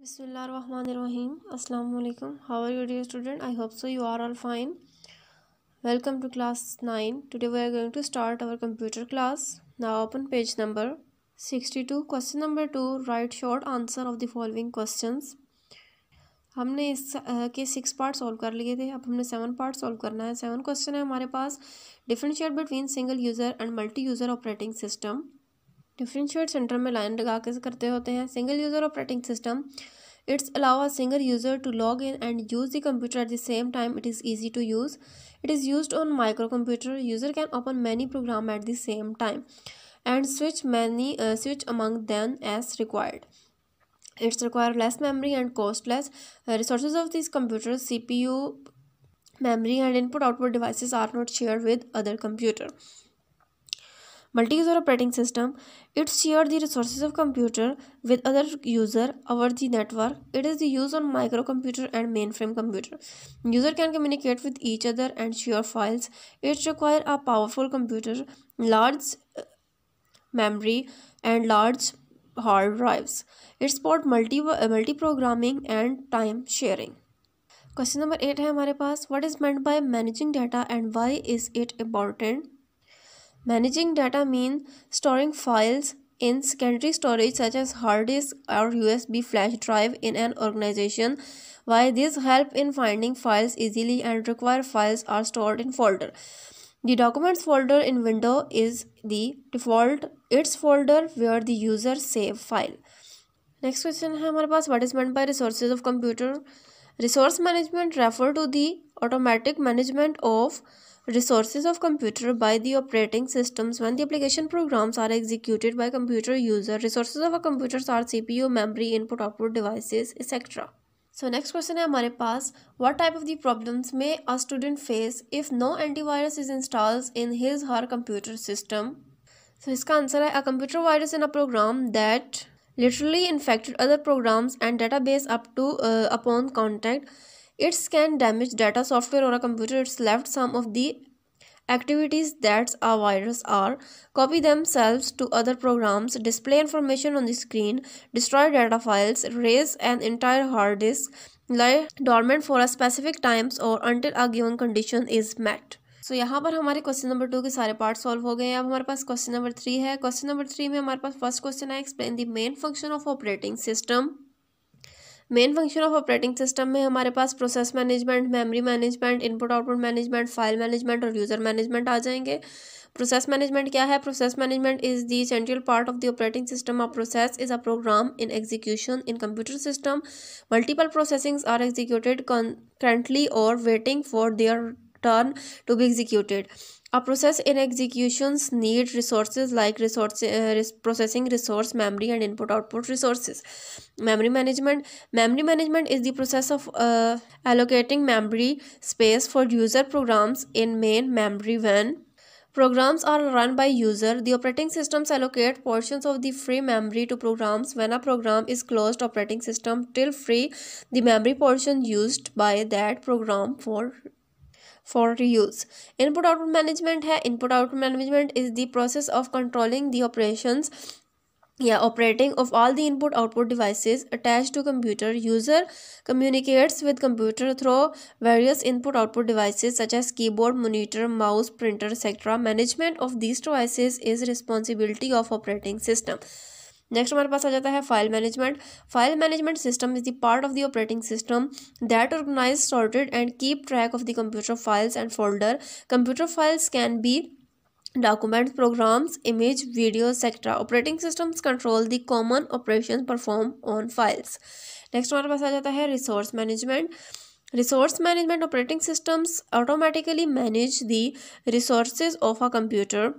बसमीम अल्लाम how are you dear student I hope so you are all fine welcome to class nine today we are going to start our computer class ना open page number sixty two question number two write short answer of the following question हमने इस के six part solve कर लिए थे अब हमने seven part solve करना है सेवन क्वेश्चन है हमारे पास differentiate between single user and multi user operating system differentiate centre में लाइन लगा के करते होते हैं single user operating system it's allow a single user to log in and use the computer at the same time it is easy to use it is use on micro computer user can open many program at the same time and switch many switch among then as required it's require less memory and costless resource of this computer C P U memory and input output devices are not share with other computer multi-user operating system it shares the resources of computer with other user over the network it is the use on microcomputer and mainframe computer user can communicate with each other and share files it requires a powerful computer large uh, memory and large hard drives it support multi uh, multi programming and time sharing Question number eight है हमारे पास What is meant by managing data and why is it important? Managing data means storing files in secondary storage such as hard disk or USB flash drive in an organization. Why this help in finding files easily and require files are stored in folder. The documents folder in window is the default its folder where the user save file. Next question is हमारे पास what is meant by resources of computer resource management refer to the automatic resources of computer by the operating systems when the application programs are executed by computer user resources of a computers are cpu memory input output devices etc So so next question है what type of the problems may a student face if no antivirus is installed in his her computer system? So his answer is a computer virus in a program that literally infected other programs and database up to uh, upon contact it's can damage data software और a computer it's left some of the activities that's a virus are copy themselves to other programs display information on the screen destroy data files erase and entire hard disk like dormant for a specific times और until a given condition is met so यहाँ पर हमारे question number to के सारे part solve हो गए हैं अब हमारे पास क्वेश्चन नंबर थ्री है क्वेश्चन नंबर थ्री में हमारे पास फर्स्ट क्वेश्चन है explain the main function of operating system main function of operating system में हमारे पास process management memory management input output management file management और यूज़र मैनेजमेंट आ जाएंगे प्रोसेस मैनेजमेंट क्या है process management is the central part of the operating system a process is a program in execution in computer system multiple processings are executed currently और waiting for their turn to be executed A process in executions need resources like resource, uh, processing resource memory and input output resources. Memory management. Memory management is the process of uh, allocating memory space for user programs in main memory when Programs are run by user. The operating systems allocate portions of the free memory to programs. When a program is closed operating system till free, the memory portion used by that program for for reuse. Input output management है input output management is the process of controlling the operations yeah operating of all the input output devices attached to computer user communicates with computer through various input output devices such as keyboard monitor mouse printer etc management of these devices is responsibility of operating system next हमारे पास आ जाता है file management file management system is the part of the operating system that organize sorted and keep track of the computer files and folder computer files can be document programs image video etcetera operating systems control the common operation perform on files next हमारे पास आ जाता है resource management resource management operating systems automatically manage the resources of a computer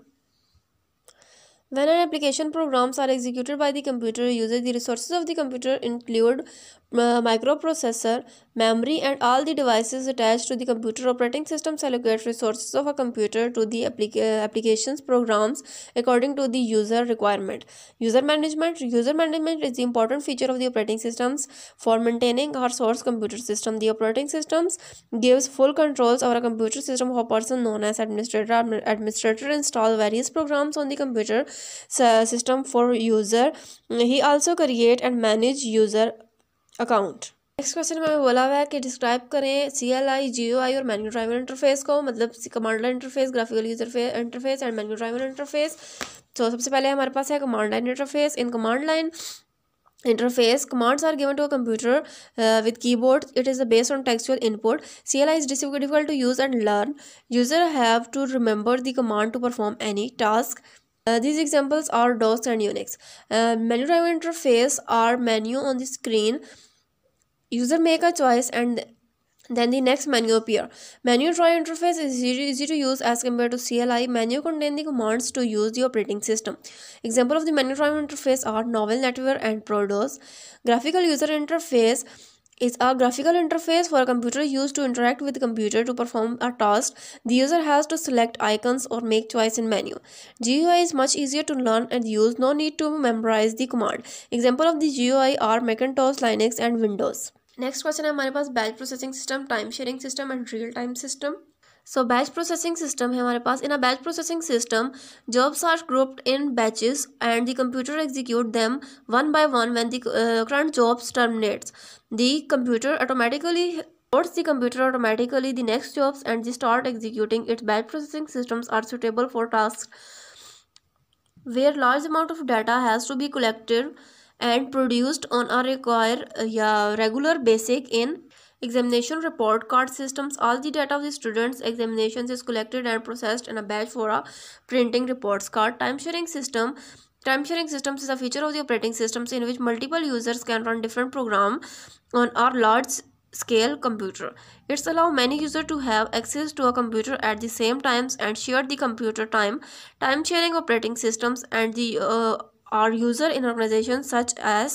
When an application programs are executed by the computer user, the resources of the computer include uh, microprocessor, memory and all the devices attached to the computer operating systems allocate resources of a computer to the applic uh, applications programs according to the user requirement. User management User management is the important feature of the operating systems for maintaining our source computer system. The operating systems gives full controls over a computer system of a person known as administrator. Administrator install various programs on the computer uh, system for user. He also create and manage user account next question में बोला हुआ है कि describe करें सी L आई जी ओ आई और menu driver interface को मतलब command line interface graphical user interface and menu driver interface तो सबसे पहले हमारे पास है command line interface in command line interface commands are given to a computer with keyboard it is based on textual input C L I is difficult to use and learn user have to remember the command to perform any task these examples are DOS and Unix menu driver interface are menu on the screen user make a choice and then the next menu appear. Menu try interface is easy to use as compared to CLI. Menu contain the commands to use the operating system. Example of the menu try interface are Novel NetWare and Prodos. Graphical user interface is a graphical interface for a computer used to interact with the computer to perform a task. The user has to select icons or make choice in menu. GUI is much easier to learn and use, no need to memorize the command. Example of the GUI are Macintosh, Linux and Windows. Next question है हमारे पास batch processing system time sharing system and real time system so batch processing system है हमारे पास in a batch processing system jobs are grouped in batches and the computer execute them one by one when the current jobs terminates the computer automatically Reports the computer automatically the next jobs and the start executing it. Batch processing systems are suitable for task where large amount of data has to be collected and produced on a require uh, regular basic in examination report card systems all the data of the students examinations is collected and processed in a batch for a printing reports card time sharing system Time sharing systems is a feature of the operating systems in which multiple users can run different program on our large scale computer. It's allow many users to have access to a computer at the same times and share the computer time. Time sharing operating systems and the uh, और user in organisation such as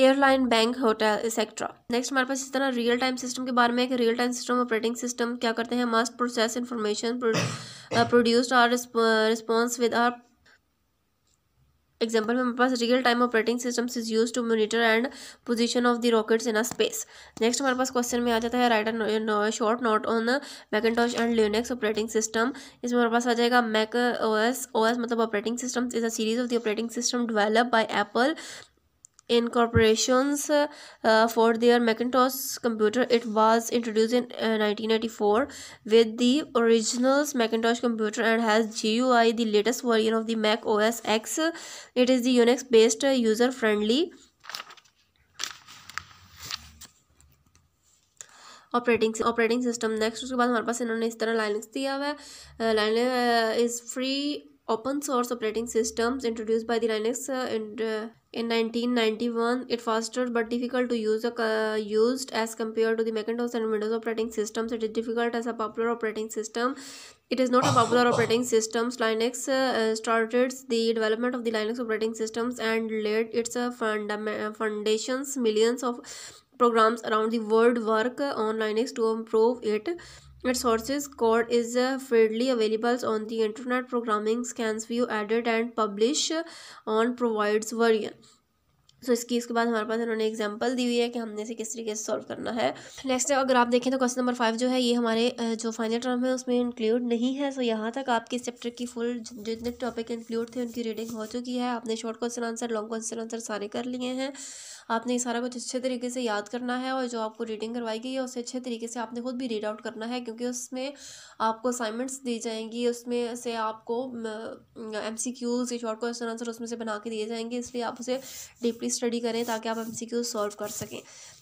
airline bank hotel etcetera next हमारे पास इस तरह real time system के बारे में कि real time system operating system क्या करते हैं must process information produced or response with or example में हमारे पास real time operating system is use to monitor and position of the rockets in a space next हमारे पास question में आ जाता है write a short note on Macintosh and Linux operating system इसमें हमारे पास आ जाएगा Mac O S O S मतलब operating system is a series of the operating system develop by Apple in corporations for their Macintosh computer it was introduce in nineteen eighty four with the original Macintosh computer and has G U I the latest version of the Mac O S X it is Unix based user friendly operating operating system next उसके बाद हमारे पास इन्होंने इस तरह Linux दिया हुआ है Linux is free open source operating systems introduced by the Linux and, uh, in 1991, uh, it faster but difficult to use uh, used as compared to the Macintosh and Windows operating systems. It is difficult as a popular operating system. It is not a popular operating system. Linux uh, uh, started the development of the Linux operating systems and laid its uh, foundations. Millions of programs around the world work on Linux to improve it. Its sources code is uh, freely available on the internet. Programming scans view, edit and publish on provides version. So so, इसकी इसके बाद हमारे पास इन्होंने example दी हुई है कि हमने इसे किस तरीके से सॉल्व करना है नेक्स्ट अगर आप देखें तो क्वेश्चन नंबर फाइव जो है ये हमारे जो फाइनल टर्म है उसमें इंक्लूड नहीं है सो so, यहाँ तक आपके इस चैप्टर की फुल जितने टॉपिक इंक्लूड थे उनकी रीडिंग हो चुकी है आपने short question answer long question answer सारे कर लिए हैं आपने सारा कुछ अच्छे तरीके से याद करना है और जो आपको रीडिंग करवाई गई है उसे अच्छे तरीके से आपने खुद भी रीड आउट करना है क्योंकि उसमें आपको असाइनमेंट्स दी जाएंगी उसमें से आपको M C Qs short question answer उसमें से बना के दिए जाएंगे इसलिए आप उसे डीपली स्टडी करें ताकि आप एम सी क्यू सॉल्व कर सकें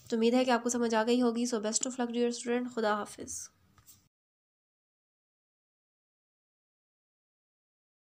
तो उम्मीद है कि आपको समझ आ गई होगी so best of luck dear student खुदा हाफिज़